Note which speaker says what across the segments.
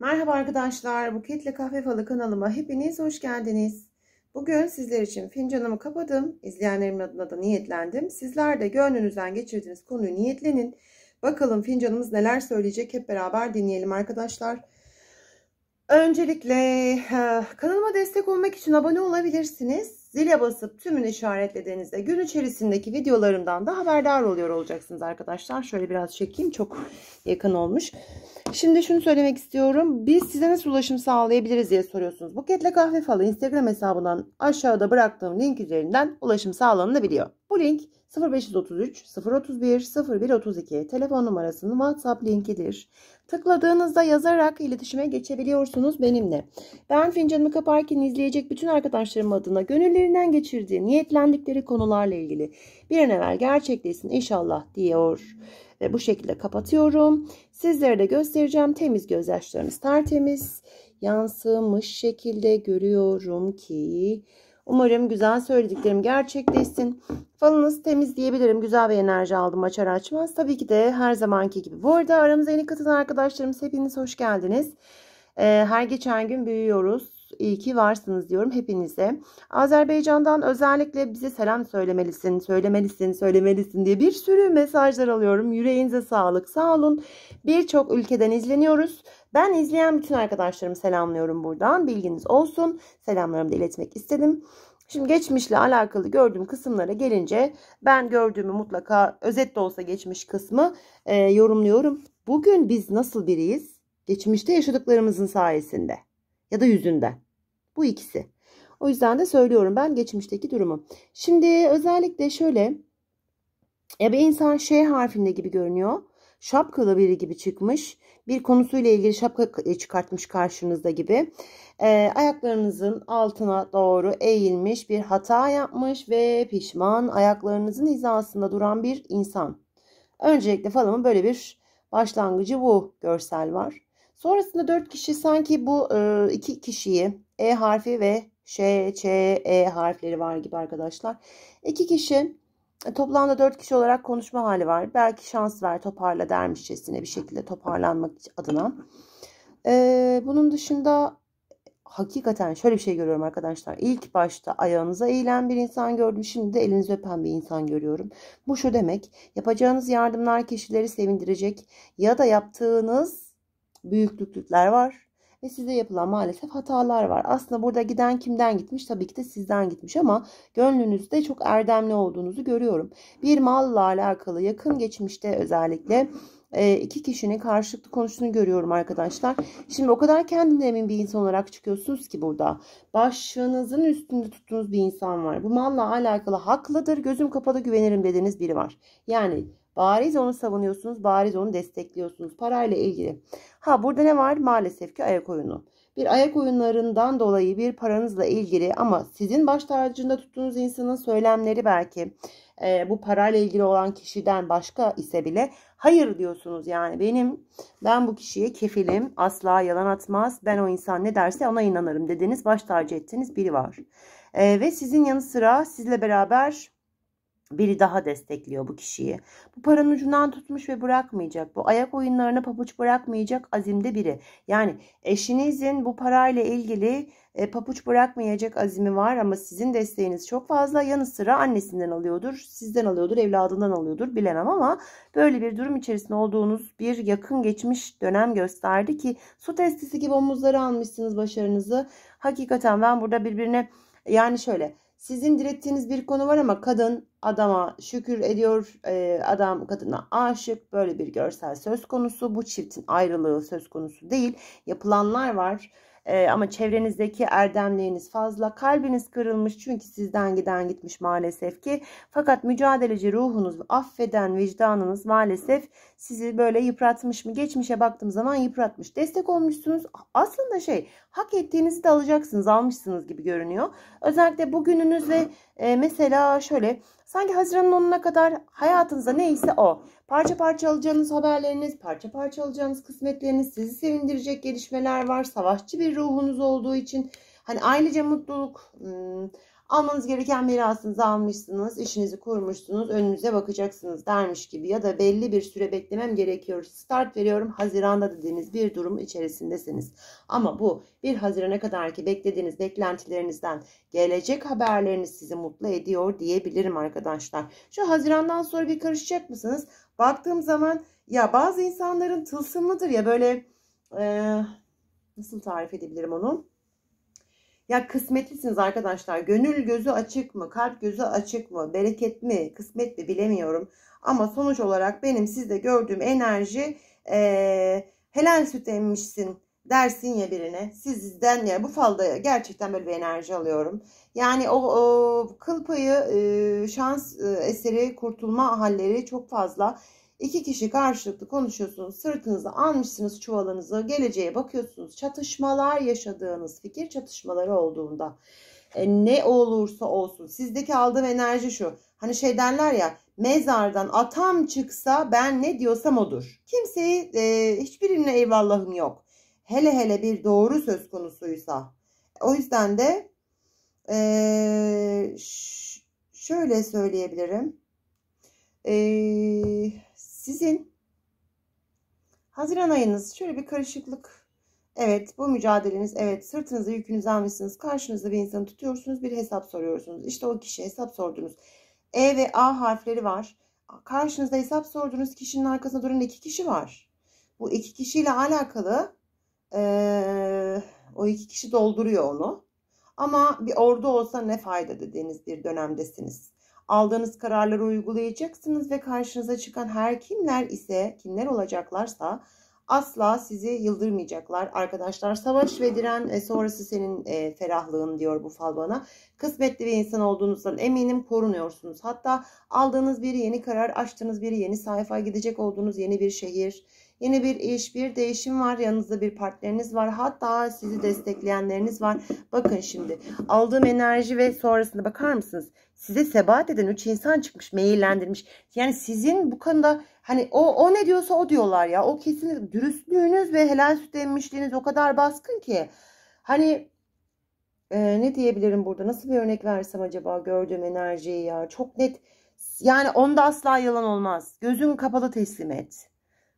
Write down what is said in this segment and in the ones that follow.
Speaker 1: Merhaba arkadaşlar, Buketle Kahve Falı kanalıma hepiniz hoş geldiniz. Bugün sizler için fincanımı kapadım, izleyenlerim adına da niyetlendim. Sizler de gönlünüzden geçirdiğiniz konuyu niyetlenin. Bakalım fincanımız neler söyleyecek hep beraber dinleyelim arkadaşlar. Öncelikle eh, kanalıma destek olmak için abone olabilirsiniz zile basıp tümünü işaretlediğinizde gün içerisindeki videolarımdan da haberdar oluyor olacaksınız arkadaşlar. Şöyle biraz çekeyim çok yakın olmuş. Şimdi şunu söylemek istiyorum. Biz size nasıl ulaşım sağlayabiliriz diye soruyorsunuz. Buketle Kahve Falı Instagram hesabından aşağıda bıraktığım link üzerinden ulaşım sağlanabiliyor. Bu link 0533 031 0132 telefon numarasının WhatsApp linkidir. Tıkladığınızda yazarak iletişime geçebiliyorsunuz benimle. Ben fincanımı kaparken izleyecek bütün arkadaşlarım adına gönüllerinden geçirdiği, niyetlendikleri konularla ilgili bir an evvel gerçekleşsin inşallah diyor. Ve bu şekilde kapatıyorum. Sizlere de göstereceğim temiz gözyaşlarınız tertemiz yansımış şekilde görüyorum ki Umarım güzel söylediklerim gerçekleşsin. Falınız temiz diyebilirim. Güzel bir enerji aldım açar açmaz. Tabii ki de her zamanki gibi. Bu arada aramıza yeni katılan arkadaşlarımız hepiniz hoş geldiniz. Ee, her geçen gün büyüyoruz. İyi ki varsınız diyorum hepinize. Azerbaycan'dan özellikle bize selam söylemelisin, söylemelisin, söylemelisin diye bir sürü mesajlar alıyorum. Yüreğinize sağlık, sağ olun. Birçok ülkeden izleniyoruz. Ben izleyen bütün arkadaşlarımı selamlıyorum buradan. Bilginiz olsun. Selamlarımı da iletmek istedim. Şimdi geçmişle alakalı gördüğüm kısımlara gelince ben gördüğümü mutlaka özet de olsa geçmiş kısmı e, yorumluyorum. Bugün biz nasıl biriyiz? Geçmişte yaşadıklarımızın sayesinde ya da yüzünden. Bu ikisi. O yüzden de söylüyorum ben geçmişteki durumu. Şimdi özellikle şöyle ya bir insan şey harfinde gibi görünüyor şapkalı biri gibi çıkmış. Bir konusuyla ilgili şapka e, çıkartmış karşınızda gibi. E, ayaklarınızın altına doğru eğilmiş bir hata yapmış ve pişman ayaklarınızın hizasında duran bir insan. Öncelikle falanın böyle bir başlangıcı bu görsel var. Sonrasında dört kişi sanki bu e, iki kişiyi E harfi ve Ş, Ç, E harfleri var gibi arkadaşlar. İki kişi Toplamda dört kişi olarak konuşma hali var. Belki şans ver toparla dermişçesine bir şekilde toparlanmak adına. Ee, bunun dışında hakikaten şöyle bir şey görüyorum arkadaşlar. İlk başta ayağınıza eğilen bir insan gördüm. Şimdi de elinizi öpen bir insan görüyorum. Bu şu demek. Yapacağınız yardımlar kişileri sevindirecek ya da yaptığınız büyüklüklükler var ve size yapılan maalesef hatalar var. Aslında burada giden kimden gitmiş? Tabii ki de sizden gitmiş ama gönlünüzde çok erdemli olduğunuzu görüyorum. Bir malla alakalı yakın geçmişte özellikle e, iki kişinin karşılıklı konuştuğunu görüyorum arkadaşlar. Şimdi o kadar kendine emin bir insan olarak çıkıyorsunuz ki burada. Başınızın üstünde tuttuğunuz bir insan var. Bu malla alakalı haklıdır, gözüm kapalı güvenirim dediğiniz biri var. Yani Bariz onu savunuyorsunuz. Bariz onu destekliyorsunuz. Parayla ilgili. Ha burada ne var? Maalesef ki ayak oyunu. Bir ayak oyunlarından dolayı bir paranızla ilgili ama sizin baş tacında tuttuğunuz insanın söylemleri belki e, bu parayla ilgili olan kişiden başka ise bile hayır diyorsunuz. Yani benim ben bu kişiye kefilim asla yalan atmaz ben o insan ne derse ona inanırım dediniz baş tacı ettiğiniz biri var. E, ve sizin yanı sıra sizle beraber biri daha destekliyor bu kişiyi. Bu paranın ucundan tutmuş ve bırakmayacak. Bu ayak oyunlarına papuç bırakmayacak azimde biri. Yani eşinizin bu parayla ilgili e, papuç bırakmayacak azimi var ama sizin desteğiniz çok fazla. Yanı sıra annesinden alıyordur, sizden alıyordur, evladından alıyordur bilemem ama böyle bir durum içerisinde olduğunuz bir yakın geçmiş dönem gösterdi ki su testisi gibi omuzları almışsınız başarınızı. Hakikaten ben burada birbirine yani şöyle sizin direttiğiniz bir konu var ama kadın adama şükür ediyor. E, adam kadına aşık. Böyle bir görsel söz konusu. Bu çiftin ayrılığı söz konusu değil. Yapılanlar var. E, ama çevrenizdeki erdemliğiniz fazla. Kalbiniz kırılmış çünkü sizden giden gitmiş maalesef ki. Fakat mücadeleci ruhunuz, affeden vicdanınız maalesef sizi böyle yıpratmış mı? Geçmişe baktığım zaman yıpratmış. Destek olmuşsunuz. Aslında şey hak ettiğinizi de alacaksınız. Almışsınız gibi görünüyor. Özellikle bugününüz ve e, mesela şöyle sanki Haziran'ın onuna kadar hayatınızda neyse o. Parça parça alacağınız haberleriniz, parça parça alacağınız kısmetleriniz, sizi sevindirecek gelişmeler var. Savaşçı bir ruhunuz olduğu için hani ailece mutluluk... Hmm, Almanız gereken mirasınızı almışsınız, işinizi kurmuşsunuz, önünüze bakacaksınız dermiş gibi ya da belli bir süre beklemem gerekiyor. Start veriyorum Haziran'da dediğiniz bir durum içerisindesiniz. Ama bu 1 Haziran'a kadar ki beklediğiniz beklentilerinizden gelecek haberleriniz sizi mutlu ediyor diyebilirim arkadaşlar. Şu Haziran'dan sonra bir karışacak mısınız? Baktığım zaman ya bazı insanların tılsımlıdır ya böyle e, nasıl tarif edebilirim onu? Ya kısmetlisiniz arkadaşlar. Gönül gözü açık mı? Kalp gözü açık mı? Bereket mi? Kısmet mi? Bilemiyorum. Ama sonuç olarak benim sizde gördüğüm enerji e, helal süt emmişsin dersin ya birine. Sizden ya bu falda gerçekten böyle bir enerji alıyorum. Yani o, o kıl payı e, şans e, eseri kurtulma halleri çok fazla. İki kişi karşılıklı konuşuyorsunuz. Sırtınızı almışsınız çuvalınızı. Geleceğe bakıyorsunuz. Çatışmalar yaşadığınız fikir çatışmaları olduğunda e, ne olursa olsun sizdeki aldığım enerji şu. Hani şey derler ya mezardan atam çıksa ben ne diyorsam odur. Kimseyi e, hiçbirine eyvallahım yok. Hele hele bir doğru söz konusuysa. O yüzden de e, şöyle söyleyebilirim. Eee sizin. Haziran ayınız şöyle bir karışıklık. Evet bu mücadeleniz evet sırtınızda yükünüzü almışsınız. Karşınızda bir insanı tutuyorsunuz bir hesap soruyorsunuz. İşte o kişi hesap sordunuz. E ve A harfleri var. Karşınızda hesap sorduğunuz kişinin arkasında duran iki kişi var. Bu iki kişiyle alakalı ee, o iki kişi dolduruyor onu. Ama bir ordu olsa ne fayda dediğiniz bir dönemdesiniz. Aldığınız kararları uygulayacaksınız ve karşınıza çıkan her kimler ise kimler olacaklarsa asla sizi yıldırmayacaklar. Arkadaşlar savaş ve diren e, sonrası senin e, ferahlığın diyor bu fal bana. Kısmetli bir insan olduğunuzdan eminim korunuyorsunuz. Hatta aldığınız bir yeni karar, açtığınız bir yeni sayfa, gidecek olduğunuz yeni bir şehir, yeni bir iş, bir değişim var. Yanınızda bir partneriniz var. Hatta sizi destekleyenleriniz var. Bakın şimdi aldığım enerji ve sonrasında bakar mısınız? size sebat eden 3 insan çıkmış maillendirmiş. Yani sizin bu konuda hani o, o ne diyorsa o diyorlar ya. O kesin dürüstlüğünüz ve helal süt emmişliğiniz o kadar baskın ki. Hani e, ne diyebilirim burada nasıl bir örnek versem acaba gördüğüm enerjiyi ya çok net. Yani onda asla yalan olmaz. Gözün kapalı teslim et.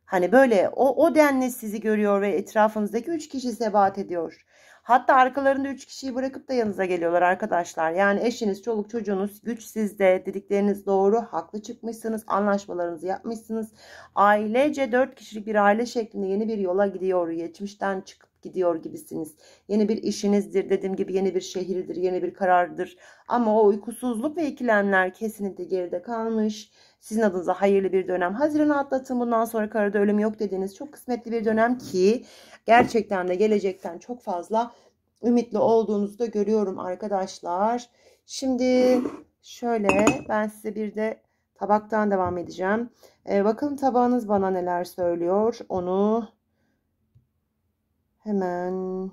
Speaker 1: Hani böyle o, o denli sizi görüyor ve etrafınızdaki üç kişi sebat ediyor. Hatta arkalarında 3 kişiyi bırakıp da yanınıza geliyorlar arkadaşlar. Yani eşiniz, çoluk çocuğunuz, güç sizde. Dedikleriniz doğru. Haklı çıkmışsınız. Anlaşmalarınızı yapmışsınız. Ailece 4 kişilik bir aile şeklinde yeni bir yola gidiyor. Geçmişten çıkıp gidiyor gibisiniz. Yeni bir işinizdir dediğim gibi yeni bir şehirdir, yeni bir karardır. Ama o uykusuzluk ve ikilemler kesinlikle geride kalmış. Sizin adınıza hayırlı bir dönem. Haziran'ı atlatın bundan sonra karada ölüm yok dediğiniz çok kısmetli bir dönem ki gerçekten de gelecekten çok fazla ümitli olduğunuzu da görüyorum arkadaşlar. Şimdi şöyle ben size bir de tabaktan devam edeceğim. E, ee, bakalım tabağınız bana neler söylüyor. Onu Hemen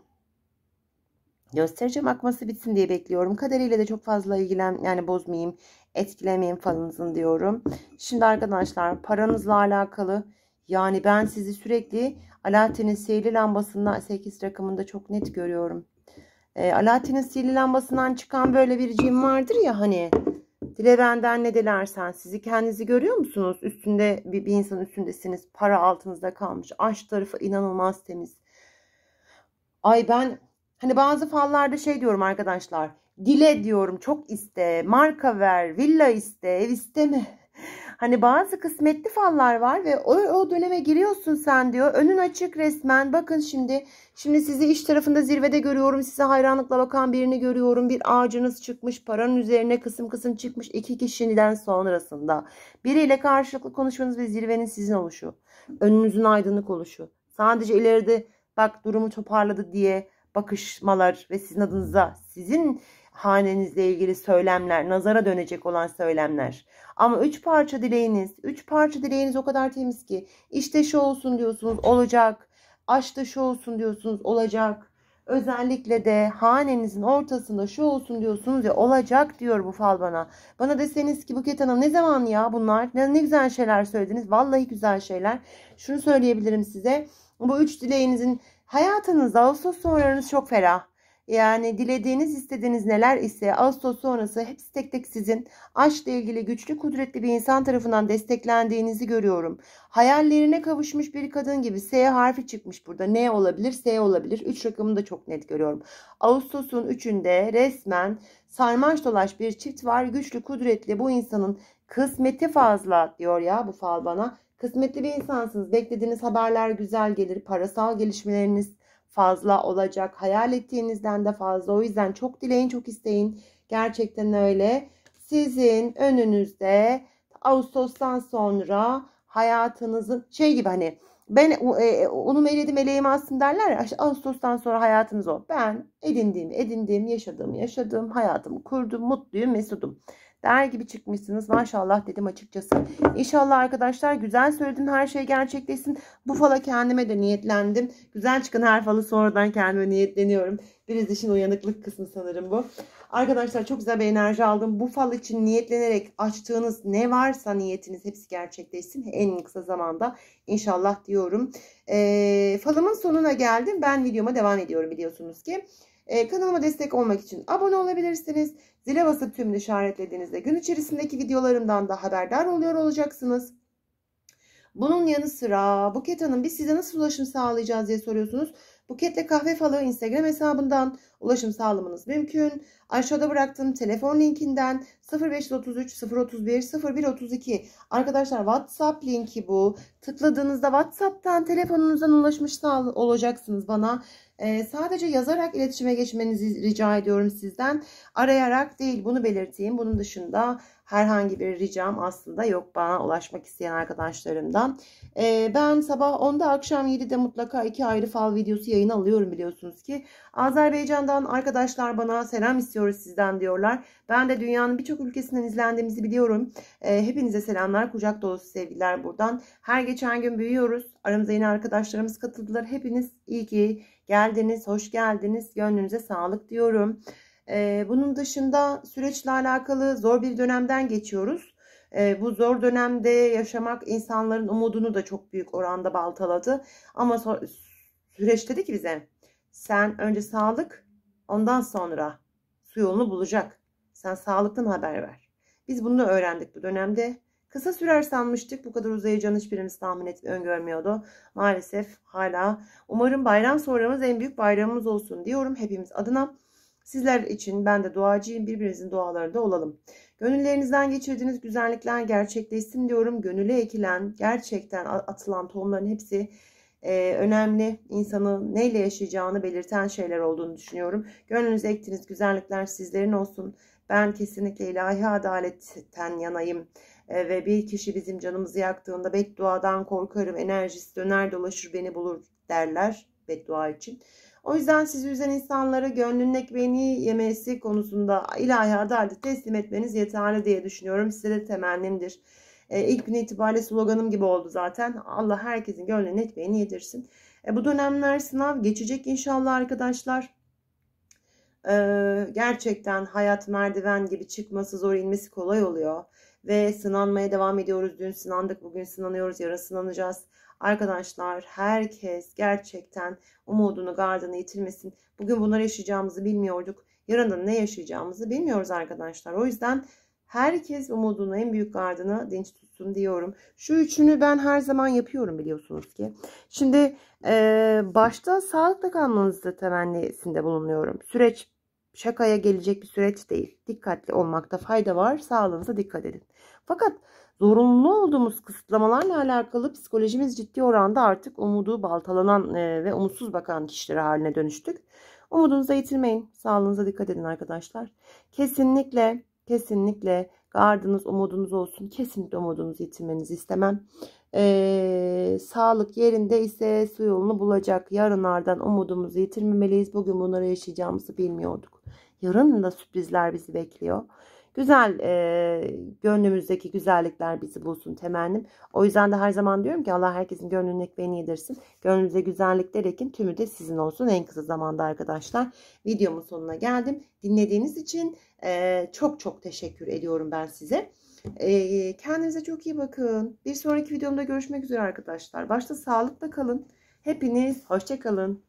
Speaker 1: göstereceğim. Akması bitsin diye bekliyorum. Kaderiyle de çok fazla ilgilen yani bozmayayım, etkilemeyeyim falınızın diyorum. Şimdi arkadaşlar paranızla alakalı yani ben sizi sürekli Alaaddin'in sihirli lambasından 8 rakamında çok net görüyorum. E, Alaaddin'in sihirli lambasından çıkan böyle bir cin vardır ya hani dile benden ne dilersen sizi kendinizi görüyor musunuz? Üstünde bir, bir insanın üstündesiniz para altınızda kalmış aşk tarafı inanılmaz temiz Ay ben hani bazı fallarda şey diyorum arkadaşlar. Dile diyorum çok iste, marka ver, villa iste, ev isteme. Hani bazı kısmetli fallar var ve o, o döneme giriyorsun sen diyor. Önün açık resmen. Bakın şimdi şimdi sizi iş tarafında zirvede görüyorum. Size hayranlıkla bakan birini görüyorum. Bir ağacınız çıkmış. Paranın üzerine kısım kısım çıkmış. iki kişiden sonrasında. Biriyle karşılıklı konuşmanız ve zirvenin sizin oluşu. Önünüzün aydınlık oluşu. Sadece ileride bak durumu toparladı diye bakışmalar ve sizin adınıza sizin hanenizle ilgili söylemler, nazara dönecek olan söylemler. Ama üç parça dileğiniz, üç parça dileğiniz o kadar temiz ki işte şu olsun diyorsunuz olacak, aşkta şu olsun diyorsunuz olacak, Özellikle de hanenizin ortasında şu olsun diyorsunuz ya olacak diyor bu fal bana. Bana deseniz ki Buket Hanım ne zaman ya bunlar ne, ne güzel şeyler söylediniz. Vallahi güzel şeyler. Şunu söyleyebilirim size. Bu üç dileğinizin hayatınızda Ağustos sonralarınız çok ferah. Yani dilediğiniz istediğiniz neler ise Ağustos sonrası hepsi tek tek sizin aşkla ilgili güçlü kudretli bir insan tarafından desteklendiğinizi görüyorum. Hayallerine kavuşmuş bir kadın gibi S harfi çıkmış burada. Ne olabilir? S olabilir. 3 rakamını da çok net görüyorum. Ağustos'un 3'ünde resmen sarmaş dolaş bir çift var. Güçlü kudretli bu insanın kısmeti fazla diyor ya bu fal bana. Kısmetli bir insansınız. Beklediğiniz haberler güzel gelir. Parasal gelişmeleriniz fazla olacak. Hayal ettiğinizden de fazla. O yüzden çok dileyin, çok isteyin. Gerçekten öyle. Sizin önünüzde Ağustos'tan sonra hayatınızın şey gibi hani ben e, onu e, meyledim eleğimi alsın derler ya Ağustos'tan sonra hayatınız o. Ben edindiğim edindiğim yaşadığım yaşadığım hayatımı kurdum mutluyum mesudum. Der gibi çıkmışsınız. Maşallah dedim açıkçası. İnşallah arkadaşlar güzel söyledin her şey gerçekleşsin. Bu fala kendime de niyetlendim. Güzel çıkın her falı sonradan kendime niyetleniyorum. Biraz işin uyanıklık kısmı sanırım bu. Arkadaşlar çok güzel bir enerji aldım. Bu fal için niyetlenerek açtığınız ne varsa niyetiniz hepsi gerçekleşsin. En kısa zamanda inşallah diyorum. E, falımın sonuna geldim. Ben videoma devam ediyorum biliyorsunuz ki. Ee, kanalıma destek olmak için abone olabilirsiniz. Zile basıp tümünü işaretlediğinizde gün içerisindeki videolarımdan da haberdar oluyor olacaksınız. Bunun yanı sıra Buket Hanım biz size nasıl ulaşım sağlayacağız diye soruyorsunuz. Buketle Kahve Falı Instagram hesabından ulaşım sağlamanız mümkün. Aşağıda bıraktığım telefon linkinden 0533 031 0132 arkadaşlar WhatsApp linki bu. Tıkladığınızda WhatsApp'tan telefonunuzdan ulaşmış olacaksınız bana. Ee, sadece yazarak iletişime geçmenizi rica ediyorum sizden. Arayarak değil bunu belirteyim. Bunun dışında herhangi bir ricam aslında yok bana ulaşmak isteyen arkadaşlarımdan. Ee, ben sabah 10'da akşam 7'de mutlaka iki ayrı fal videosu yayın alıyorum biliyorsunuz ki. Azerbaycan'dan arkadaşlar bana selam istiyoruz sizden diyorlar. Ben de dünyanın birçok ülkesinden izlendiğimizi biliyorum. Ee, hepinize selamlar kucak dolusu sevgiler buradan. Her geçen gün büyüyoruz. Aramıza yeni arkadaşlarımız katıldılar. Hepiniz iyi ki geldiniz, hoş geldiniz. Gönlünüze sağlık diyorum. Bunun dışında süreçle alakalı zor bir dönemden geçiyoruz. Bu zor dönemde yaşamak insanların umudunu da çok büyük oranda baltaladı. Ama süreç dedi ki bize sen önce sağlık ondan sonra su yolunu bulacak. Sen sağlıktan haber ver. Biz bunu öğrendik bu dönemde. Kısa sürer sanmıştık. Bu kadar uzayacağını hiçbirimiz tahmin et, öngörmüyordu. Maalesef hala. Umarım bayram sonramız en büyük bayramımız olsun diyorum hepimiz adına. Sizler için ben de duacıyım. Birbirinizin dualarında olalım. Gönüllerinizden geçirdiğiniz güzellikler gerçekleşsin diyorum. Gönüle ekilen, gerçekten atılan tohumların hepsi e, önemli. İnsanın neyle yaşayacağını belirten şeyler olduğunu düşünüyorum. Gönlünüze ektiğiniz güzellikler sizlerin olsun. Ben kesinlikle ilahi adaletten yanayım e, ve bir kişi bizim canımızı yaktığında bedduadan korkarım enerjisi döner dolaşır beni bulur derler beddua için. O yüzden sizi üzen insanlara gönlünün ekmeğini yemesi konusunda ilahi adaleti teslim etmeniz yeterli diye düşünüyorum. Size de temennimdir. E, ilk gün itibariyle sloganım gibi oldu zaten. Allah herkesin gönlünün ekmeğini yedirsin. E, bu dönemler sınav geçecek inşallah arkadaşlar. E, gerçekten hayat merdiven gibi çıkması zor inmesi kolay oluyor. Ve sınanmaya devam ediyoruz. Dün sınandık, bugün sınanıyoruz, yarın sınanacağız. Arkadaşlar herkes gerçekten umudunu, gardını yitirmesin. Bugün bunları yaşayacağımızı bilmiyorduk. Yarın da ne yaşayacağımızı bilmiyoruz arkadaşlar. O yüzden herkes umudunu, en büyük gardını dinç tutsun diyorum. Şu üçünü ben her zaman yapıyorum biliyorsunuz ki. Şimdi e, başta sağlıkla kalmanızı temennisinde bulunuyorum. Süreç şakaya gelecek bir süreç değil. Dikkatli olmakta fayda var. Sağlığınıza dikkat edin. Fakat zorunlu olduğumuz kısıtlamalarla alakalı psikolojimiz ciddi oranda artık umudu baltalanan e, ve umutsuz bakan kişilere haline dönüştük. Umudunuzu yitirmeyin. Sağlığınıza dikkat edin arkadaşlar. Kesinlikle, kesinlikle gardınız, umudunuz olsun. Kesinlikle umudunuzu yitirmenizi istemem. Ee, sağlık yerinde ise su yolunu bulacak. Yarınlardan umudumuzu yitirmemeliyiz. Bugün bunları yaşayacağımızı bilmiyorduk. Yarın da sürprizler bizi bekliyor. Güzel e, gönlümüzdeki güzellikler bizi bulsun temennim. O yüzden de her zaman diyorum ki Allah herkesin gönlünün ekmeğini yedirsin. Gönlünüze güzellikler ekin tümü de sizin olsun en kısa zamanda arkadaşlar. Videomun sonuna geldim. Dinlediğiniz için e, çok çok teşekkür ediyorum ben size kendinize çok iyi bakın. Bir sonraki videomda görüşmek üzere arkadaşlar. Başta sağlıkla kalın. Hepiniz hoşçakalın.